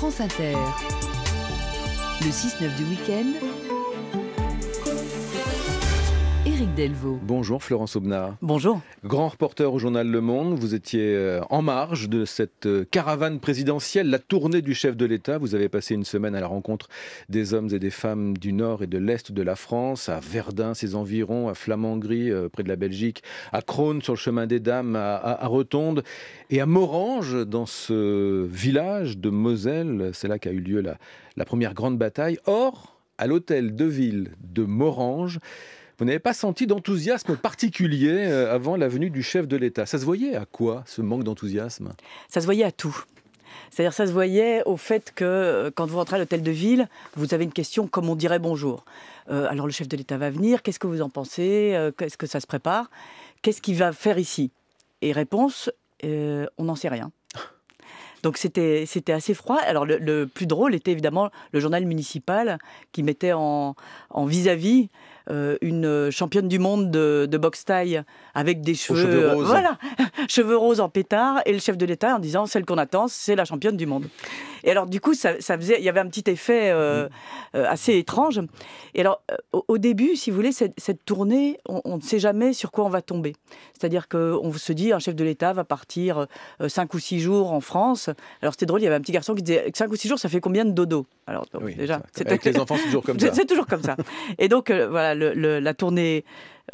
France Inter. Le 6-9 du week-end, Bonjour Florence Aubnard. Bonjour. Grand reporter au journal Le Monde, vous étiez euh, en marge de cette euh, caravane présidentielle, la tournée du chef de l'État. Vous avez passé une semaine à la rencontre des hommes et des femmes du nord et de l'est de la France, à Verdun, ses environs, à flamand euh, près de la Belgique, à Crône, sur le chemin des Dames, à, Rotonde et à Morange, dans ce village de Moselle. C'est là qu'a eu lieu la, la première grande bataille. Or, à l'hôtel de ville de Morange, vous n'avez pas senti d'enthousiasme particulier euh, avant la venue du chef de l'État. Ça se voyait à quoi ce manque d'enthousiasme Ça se voyait à tout. C'est-à-dire ça se voyait au fait que euh, quand vous rentrez à l'hôtel de ville, vous avez une question comme on dirait bonjour. Euh, alors le chef de l'État va venir, qu'est-ce que vous en pensez Qu'est-ce que ça se prépare Qu'est-ce qu'il va faire ici Et réponse, on n'en sait rien. Donc c'était assez froid. Alors le, le, plus drôle était évidemment le journal municipal qui mettait en vis-à-vis euh, une euh, championne du monde de, boxe taille avec des cheveux, euh, roses. voilà, cheveux roses en pétard, et le chef de l'État en disant celle qu'on attend, c'est la championne du monde. Et alors du coup, ça, faisait, il y avait un petit effet assez étrange. Et alors au, début, si vous voulez, cette, tournée, on, ne sait jamais sur quoi on va tomber. C'est-à-dire qu'on se dit un chef de l'État va partir 5 ou 6 jours en France. Alors c'était drôle, il y avait un petit garçon qui disait 5 ou 6 jours, ça fait combien de dodo Alors déjà, avec les enfants, c'est toujours comme ça. C'est toujours comme ça. Et donc voilà la, tournée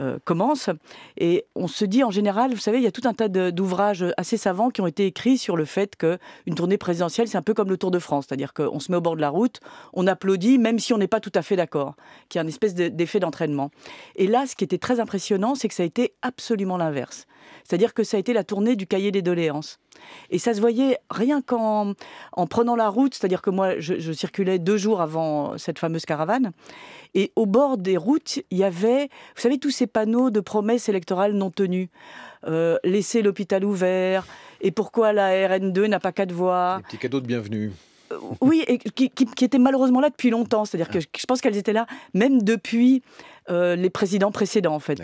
euh, commence. Et on se dit en général, vous savez, il y a tout un tas d'ouvrages assez savants qui ont été écrits sur le fait qu'une tournée présidentielle, c'est un peu comme le Tour de France, c'est-à-dire qu'on se met au bord de la route, on applaudit, même si on n'est pas tout à fait d'accord, y a un espèce d'effet d'entraînement. Et là, ce qui était très impressionnant, c'est que ça a été absolument l'inverse. C'est-à-dire que ça a été la tournée du cahier des doléances. Et ça se voyait rien qu'en en prenant la route, c'est-à-dire que moi, je, circulais deux jours avant cette fameuse caravane. Et au bord des routes, il y avait, vous savez, tous ces panneaux de promesses électorales non tenues. Euh, laisser l'hôpital ouvert, et pourquoi la RN2 n'a pas quatre voix. Des petits cadeaux de bienvenue euh, oui, et qui, étaient malheureusement là depuis longtemps. C'est-à-dire que je pense qu'elles étaient là même depuis euh, les présidents précédents, en fait.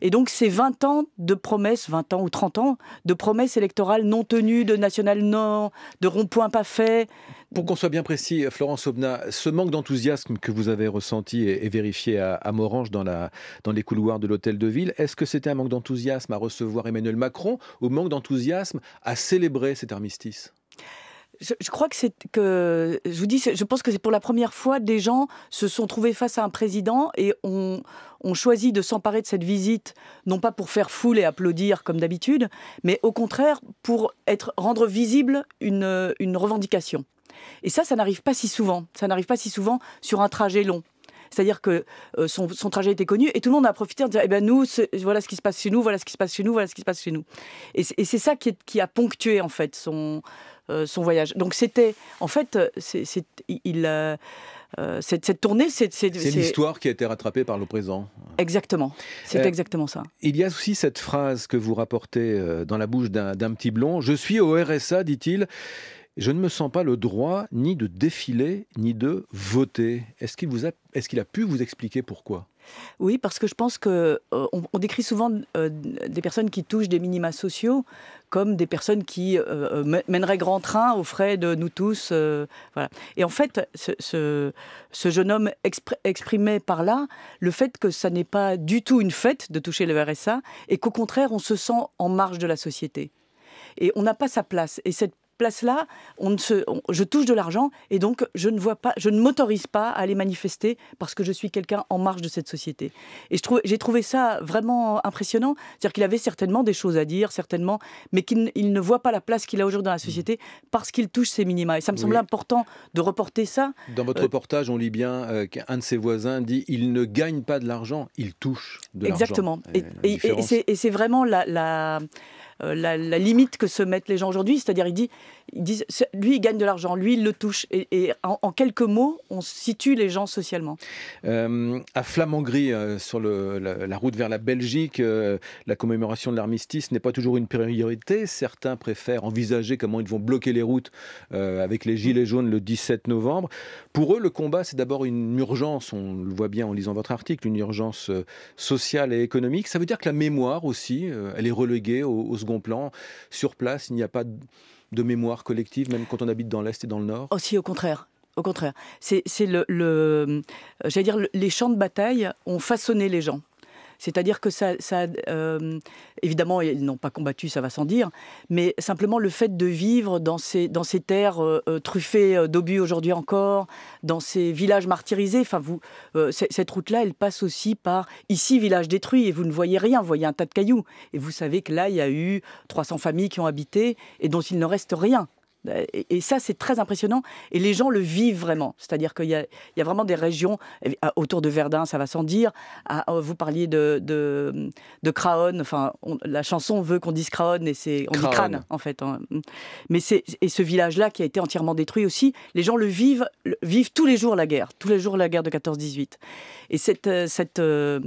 Et donc, ces 20 ans de promesses, 20 ans ou 30 ans, de promesses électorales non tenues, de national non, de rond-point pas fait. Pour qu'on soit bien précis, Florence Aubenas, ce manque d'enthousiasme que vous avez ressenti et, vérifié à, Morange dans, dans les couloirs de l'hôtel de ville, est-ce que c'était un manque d'enthousiasme à recevoir Emmanuel Macron ou un manque d'enthousiasme à célébrer cet armistice je, crois que c'est que je vous dis, je pense que c'est pour la première fois des gens se sont trouvés face à un président et ont, choisi de s'emparer de cette visite, non pas pour faire foule et applaudir comme d'habitude, mais au contraire pour être rendre visible une, revendication. Et ça, ça n'arrive pas si souvent. Ça n'arrive pas si souvent sur un trajet long. C'est-à-dire que euh, son, trajet était connu et tout le monde a profité en disant Eh bien, nous, voilà ce qui se passe chez nous, voilà ce qui se passe chez nous, voilà ce qui se passe chez nous. Et, c'est ça qui, est, qui a ponctué, en fait, son, euh, son voyage. Donc c'était, en fait, euh, c'est, il, euh, cette, tournée, c'est... C'est l'histoire qui a été rattrapée par le présent. Exactement, c'est exactement ça. Il y a aussi cette phrase que vous rapportez dans la bouche d'un petit blond. Je suis au RSA, dit-il. Je ne me sens pas le droit ni de défiler, ni de voter. est qu'il, vous a, est-ce qu'il a pu vous expliquer pourquoi oui, parce que je pense que euh, on, décrit souvent euh, des personnes qui touchent des minima sociaux comme des personnes qui euh, mèneraient grand train aux frais de nous tous. voilà. Et en fait, ce, ce jeune homme exprimait par là le fait que ça n'est pas du tout une fête de toucher le RSA et qu'au contraire, on se sent en marge de la société. Et on n'a pas sa place. Et cette place-là, je touche de l'argent et donc je ne vois pas, je ne m'autorise pas à aller manifester parce que je suis quelqu'un en marge de cette société. Et j'ai trouvé ça vraiment impressionnant, c'est-à-dire qu'il avait certainement des choses à dire, certainement, mais qu'il ne voit pas la place qu'il a aujourd'hui dans la mmh. société parce qu'il touche ses minima. Et ça me semble important de reporter ça. Dans votre euh, reportage, on lit bien euh, qu'un de ses voisins dit il ne gagne pas de l'argent, il touche de l'argent. Exactement. Et, c'est vraiment la, la euh, la, limite que se mettent les gens aujourd'hui. C'est-à-dire, ils, dit, disent, lui, il gagne de l'argent, lui, il le touche. Et, en, quelques mots, on situe les gens socialement. Euh, à Flamand-Gris, euh, sur la, route vers la Belgique, la commémoration de l'armistice n'est pas toujours une priorité. Certains préfèrent envisager comment ils vont bloquer les routes avec les Gilets jaunes le 17 novembre. Pour eux, le combat, c'est d'abord une urgence, on le voit bien en lisant votre article, une urgence sociale et économique. Ça veut dire que la mémoire aussi, elle est reléguée au, au plan. Sur place, il n'y a pas de mémoire collective, même quand on habite dans l'Est et dans le Nord aussi oh, au contraire. Au contraire, c'est le, le j'allais dire les champs de bataille ont façonné les gens. C'est-à-dire que ça, euh, évidemment, ils n'ont pas combattu, ça va sans dire, mais simplement le fait de vivre dans ces, dans ces terres euh, euh, truffées d'obus aujourd'hui encore, dans ces villages martyrisés, enfin, vous, cette route-là, elle passe aussi par ici, village détruit, et vous ne voyez rien, vous voyez un tas de cailloux, et vous savez que là, il y a eu 300 familles qui ont habité et dont il ne reste rien. Et, ça, c'est très impressionnant. Et les gens le vivent vraiment. C'est-à-dire qu'il y, a, vraiment des régions, eh autour de Verdun, ça va sans dire. vous parliez de, de, Craon. Enfin, la chanson veut qu'on dise Craon et c'est, on dit crâne, en fait. Hein. Mais c'est, et ce village-là qui a été entièrement détruit aussi, les gens le vivent, vivent tous les jours la guerre. Tous les jours la guerre de 14-18. Et cette. Euh, cette euh,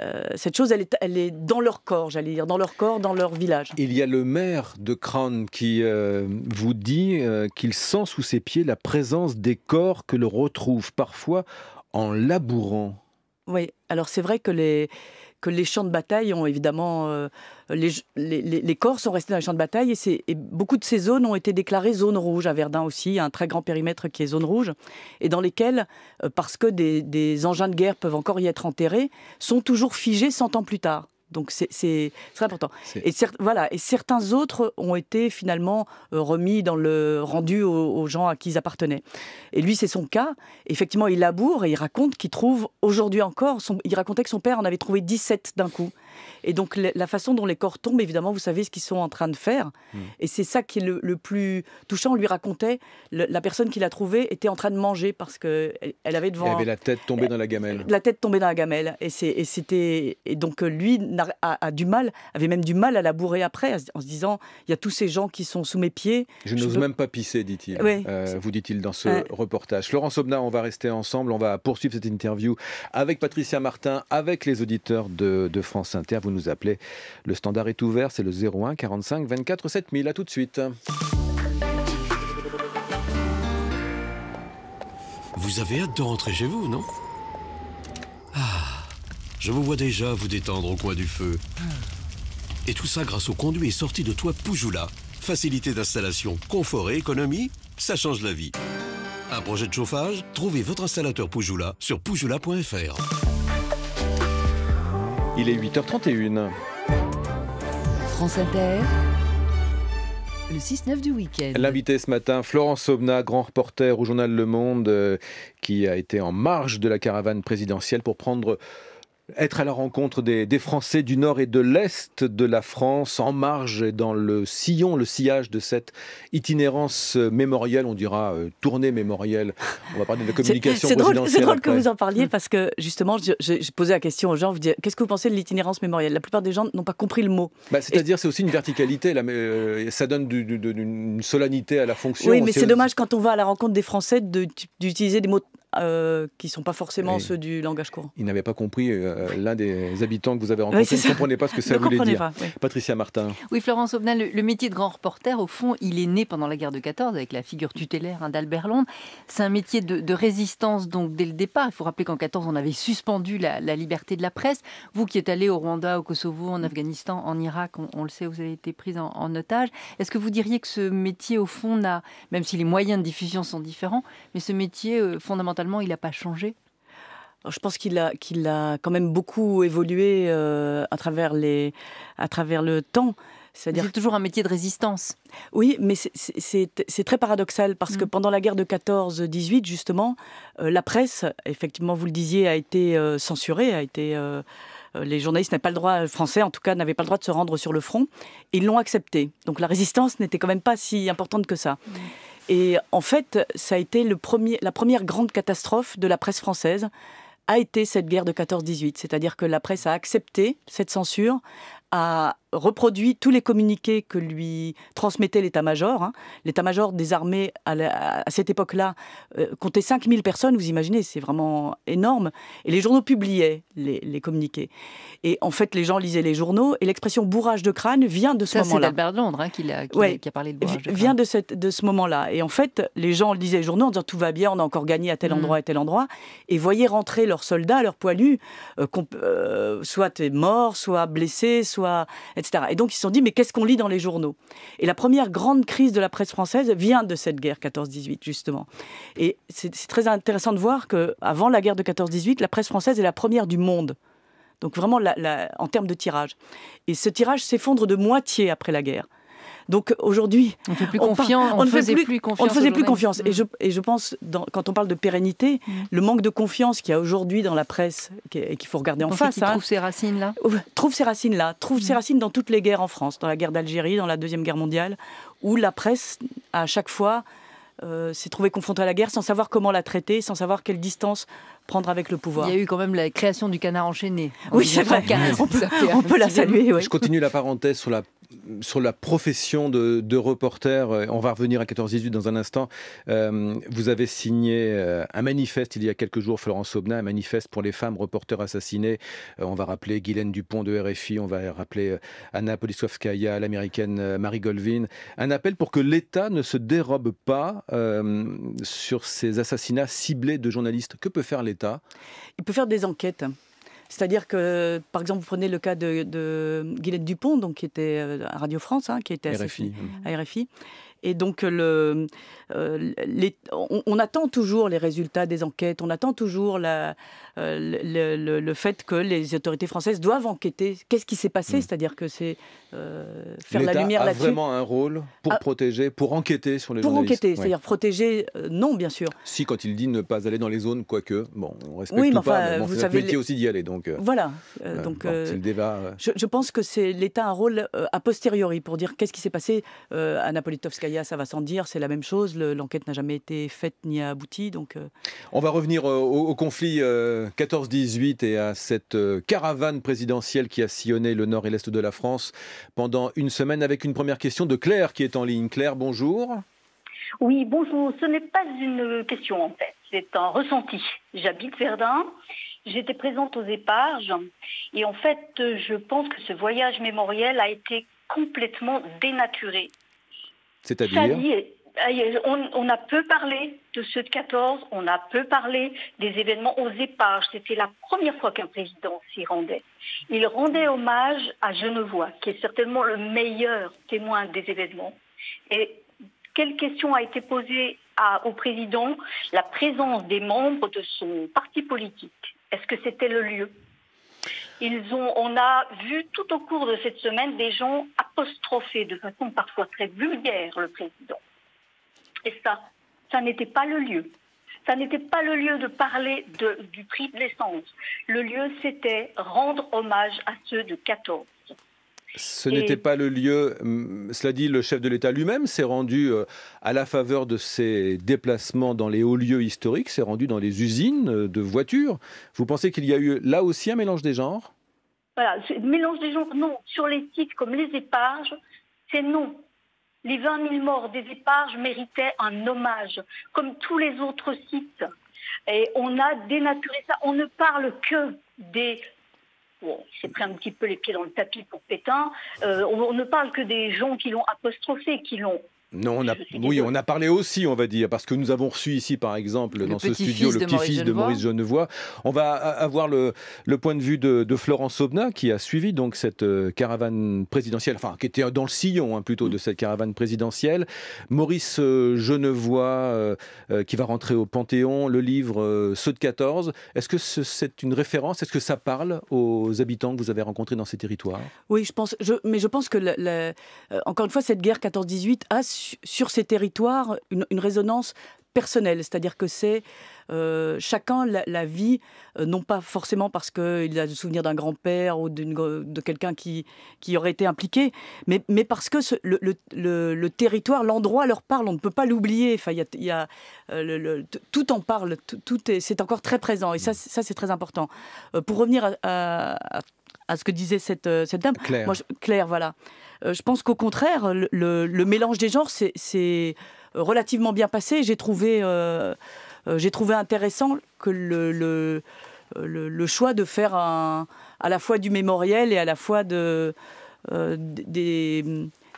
euh, cette chose, elle est, dans leur corps, j'allais dire, dans leur corps, dans leur village. Il y a le maire de Crâne qui euh, vous dit euh, qu'il sent sous ses pieds la présence des corps que le retrouve parfois en labourant. Oui, alors c'est vrai que les, que les champs de bataille ont évidemment. Euh, les, corps sont restés dans les champs de bataille et, beaucoup de ces zones ont été déclarées zones rouges. À Verdun aussi, un très grand périmètre qui est zone rouge, et dans lesquelles, euh, parce que des, des engins de guerre peuvent encore y être enterrés, sont toujours figés 100 ans plus tard. Donc c'est très important. Et, voilà, et certains autres ont été finalement euh, remis dans le rendu aux, gens à qui ils appartenaient. Et lui, c'est son cas. Effectivement, il laboure et il raconte qu'il trouve aujourd'hui encore. il racontait que son père en avait trouvé 17 d'un coup. Et donc la façon dont les corps tombent, évidemment, vous savez ce qu'ils sont en train de faire. Hmm. Et c'est ça qui est le, plus touchant. On lui racontait, la personne qui a trouvée était en train de manger parce qu'elle elle avait devant... Elle avait la tête tombée dans la gamelle. La tête tombée dans la gamelle. Et c'était... Et, donc euh, lui a, du mal, avait même du mal à la bourrer après, en se disant, il y a tous ces gens qui sont sous mes pieds. Je, n'ose même pas pisser, dit-il. Euh, vous dit-il dans ce reportage. Laurence Obna, on va rester ensemble, on va poursuivre cette interview avec Patricia Martin, avec les auditeurs de, de France vous nous appelez. Le standard est ouvert, c'est le 01 45 24 7000. A tout de suite. Vous avez hâte de rentrer chez vous, non ah, je vous vois déjà vous détendre au coin du feu. Ah. Et tout ça grâce au conduit et sortie de toit Poujoula. Facilité d'installation, confort et économie, ça change la vie. Un projet de chauffage Trouvez votre installateur Poujoula sur poujoula.fr. Il est 8h31. France Inter. Le 6-9 du week-end. L'invité ce matin, Florence Sauvna, grand reporter au journal Le Monde, euh, qui a été en marge de la caravane présidentielle pour prendre être à la rencontre des, Français du nord et de l'est de la France, en marge et dans le sillon, le sillage de cette itinérance mémorielle, on dira euh, tournée mémorielle. On va parler de communication C'est drôle, que vous en parliez parce que justement, j'ai posé la question aux gens, qu'est-ce que vous pensez de l'itinérance mémorielle La plupart des gens n'ont pas compris le mot. Bah, c'est-à-dire, c'est aussi une verticalité, euh, ça donne une solennité à la fonction. Oui, mais c'est dommage quand on va à la rencontre des Français d'utiliser des mots euh, qui ne sont pas forcément ceux du langage courant. Ils n'avaient pas compris, euh, l'un des habitants que vous avez rencontré ils ne comprenaient pas ce que ça voulait dire. Patricia Martin. Oui, Florence Obnal, le, métier de grand reporter, au fond, il est né pendant la guerre de 14 avec la figure tutélaire hein, d'Albert Londres. C'est un métier de, résistance, donc dès le départ. Il faut rappeler qu'en 14, on avait suspendu la, liberté de la presse. Vous qui êtes allé au Rwanda, au Kosovo, en Afghanistan, en Irak, on, le sait, vous avez été prise en, otage. Est-ce que vous diriez que ce métier, au fond, n'a, même si les moyens de diffusion sont différents, mais ce métier, fondamental euh, fondamentalement, il n'a pas changé je pense qu'il a, qu'il a quand même beaucoup évolué euh, à, travers les, à travers le temps. cest toujours un métier de résistance. Oui, mais c'est, très paradoxal parce que mm. pendant la guerre de 14-18, justement, euh, la presse, effectivement, vous le disiez, a été euh, censurée, a été les journalistes n'avaient pas le droit, français en tout cas, n'avaient pas le droit de se rendre sur le front. Et ils l'ont accepté. Donc la résistance n'était quand même pas si importante que ça. Mm. Et en fait, ça a été le premier, la première grande catastrophe de la presse française a été cette guerre de 14-18, c'est-à-dire que la presse a accepté cette censure, à reproduit tous les communiqués que lui transmettait l'état-major. Hein. L'état-major des armées à, cette époque-là euh, comptait 5000 personnes, vous imaginez, c'est vraiment énorme. Et les journaux publiaient les, communiqués. Et en fait, les gens lisaient les journaux et l'expression bourrage de crâne vient de ce moment-là. C'est Albert Londres hein, qui, a, parlé de bourrage de crâne. Vient de, ce moment-là. Et en fait, les gens lisaient les journaux en disant tout va bien, on a encore gagné à tel mm. endroit, et à tel endroit. Et voyaient rentrer leurs soldats, leurs poilus, euh, euh, soit morts, soit blessés, soit. Et donc ils se sont dit, mais qu'est-ce qu'on lit dans les journaux Et la première grande crise de la presse française vient de cette guerre 14-18, justement. Et c'est très intéressant de voir qu'avant la guerre de 14-18, la presse française est la première du monde. Donc vraiment, en termes de tirage. Et ce tirage s'effondre de moitié après la guerre. Donc aujourd'hui, on, ne faisait plus, confiance. faisait plus confiance. Et, je, pense, quand on parle de pérennité, mm. le manque de confiance qu'il y a aujourd'hui dans la presse et qu'il faut regarder en face. Hein, trouve ses racines là Trouve ses racines là. Trouve ses mm. racines dans toutes les guerres en France, dans la guerre d'Algérie, dans la Deuxième Guerre mondiale, où la presse, à chaque fois, euh, s'est trouvée confrontée à la guerre sans savoir comment la traiter, sans savoir quelle distance prendre avec le pouvoir. Il y a eu quand même la création du canard enchaîné. oui, c'est pas On peut, on peut la saluer. Je continue la parenthèse sur la sur la profession de, reporter, euh, on va revenir à 14-18 dans un instant. Euh, vous avez signé euh, un manifeste il y a quelques jours, Florence Sobna, un manifeste pour les femmes reporters assassinées. on va rappeler Guylaine Dupont de RFI, on va rappeler Anna Poliskovskaya, l'américaine Marie Golvin. Un appel pour que l'État ne se dérobe pas sur ces assassinats ciblés de journalistes. Que peut faire l'État il peut faire des enquêtes. C'est-à-dire que, par exemple, vous prenez le cas de, de Dupont, donc, qui était euh, à Radio France, hein, qui était À RFI. Et donc, euh, euh, on, attend toujours les résultats des enquêtes, on attend toujours euh, le, fait que les autorités françaises doivent enquêter. Qu'est-ce qui s'est passé mm. C'est-à-dire que c'est faire la lumière là-dessus. a vraiment un rôle pour ah. protéger, pour enquêter sur les Pour enquêter, c'est-à-dire protéger, non, bien sûr. Si, quand il dit ne pas aller dans les zones, quoique, bon, on respecte oui, mais enfin, vous savez, métier aussi d'y aller. Donc, voilà. donc, le débat. Je, pense que c'est l'État a un rôle a posteriori pour dire qu'est-ce qui s'est passé à Napolitovskaya ça va sans dire, c'est la même chose. L'enquête n'a jamais été faite ni aboutie. Donc, euh. On va revenir euh, au, au conflit 14-18 euh, et à cette caravane présidentielle qui a sillonné le nord et l'est de la France pendant une semaine avec une première question de Claire qui est en ligne. Claire, bonjour. Oui, bonjour. Ce n'est pas une question en fait, c'est un ressenti. J'habite Verdun. J'étais présente aux éparges et en fait, je pense que ce voyage mémoriel a été complètement dénaturé on, a peu parlé de ce de 14, on a peu parlé des événements aux épargnes. C'était la première fois qu'un président s'y rendait. Il rendait hommage à Genevois, qui est certainement le meilleur témoin des événements. Et quelle question a été posée au président La présence des membres de son parti politique. Est-ce que c'était le lieu ils ont, on a vu tout au cours de cette semaine des gens apostropher de façon parfois très vulgaire le président. Et ça, ça n'était pas le lieu. Ça n'était pas le lieu de parler du prix de l'essence. Le lieu, c'était rendre hommage à ceux de 14. Ce n'était pas le lieu. Mm, cela dit, le chef de l'État lui-même s'est rendu euh, à la faveur de ses déplacements dans les hauts lieux historiques, s'est rendu dans les usines euh, de voitures. Vous pensez qu'il y a eu là aussi un mélange des genres Voilà, mélange des genres, non. Sur les sites comme les éparges, c'est non. Les 20 000 morts des éparges méritaient un hommage, comme tous les autres sites. Et on a dénaturé ça. On ne parle que des Bon, il s'est pris un petit peu les pieds dans le tapis pour Pétain. Euh, on, ne parle que des gens qui l'ont apostrophé, qui l'ont non, on a, oui, on a parlé aussi, on va dire, parce que nous avons reçu ici, par exemple, dans ce studio, le petit-fils de Maurice Genevois. On va avoir le, point de vue de, Florence Sobna, qui a suivi donc cette euh, caravane présidentielle, enfin, qui était dans le sillon hein, plutôt de mm. cette caravane présidentielle. Maurice euh, Genevois, euh, qui va rentrer au Panthéon, le livre Ceux de 14. Est-ce que c'est une référence Est-ce que ça parle aux habitants que vous avez rencontrés dans ces territoires Oui, je pense, mais je pense que, encore une fois, cette guerre 14-18 a sur ces territoires une, résonance personnelle, c'est-à-dire que c'est euh, chacun la, vie, euh, non pas forcément parce qu'il a le souvenir d'un grand-père ou de quelqu'un qui, qui aurait été impliqué, mais, mais parce que le, territoire, l'endroit leur parle, on ne peut pas l'oublier. Enfin, y a, y euh, tout en parle, tout, c'est encore très présent et ça, mmh. ça c'est très important. pour revenir à à ce que disait cette, euh, cette dame. Claire. Claire, voilà. Euh, je pense qu'au contraire, le, mélange des genres, c'est relativement bien passé. J'ai trouvé, euh, j'ai trouvé intéressant que le, le, choix de faire un, à la fois du mémoriel et à la fois de, des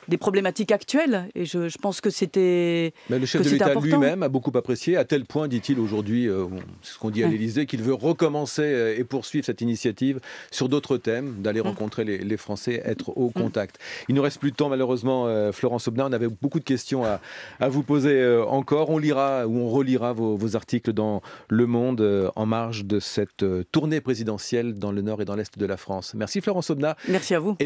des problématiques actuelles. Et je, pense que c'était. le chef de l'État lui-même a beaucoup apprécié, à tel point, dit-il aujourd'hui, euh, c'est ce qu'on dit à l'Élysée, qu'il veut recommencer euh, et poursuivre cette initiative sur d'autres thèmes, d'aller mm. rencontrer les, Français, être au mm. contact. Il nous reste plus de temps, malheureusement, euh, Florence Obna. On avait beaucoup de questions à, vous poser encore. On lira ou on relira vos, articles dans Le Monde en marge de cette tournée présidentielle dans le nord et dans l'est de la France. Merci Florence Obna. Merci à vous.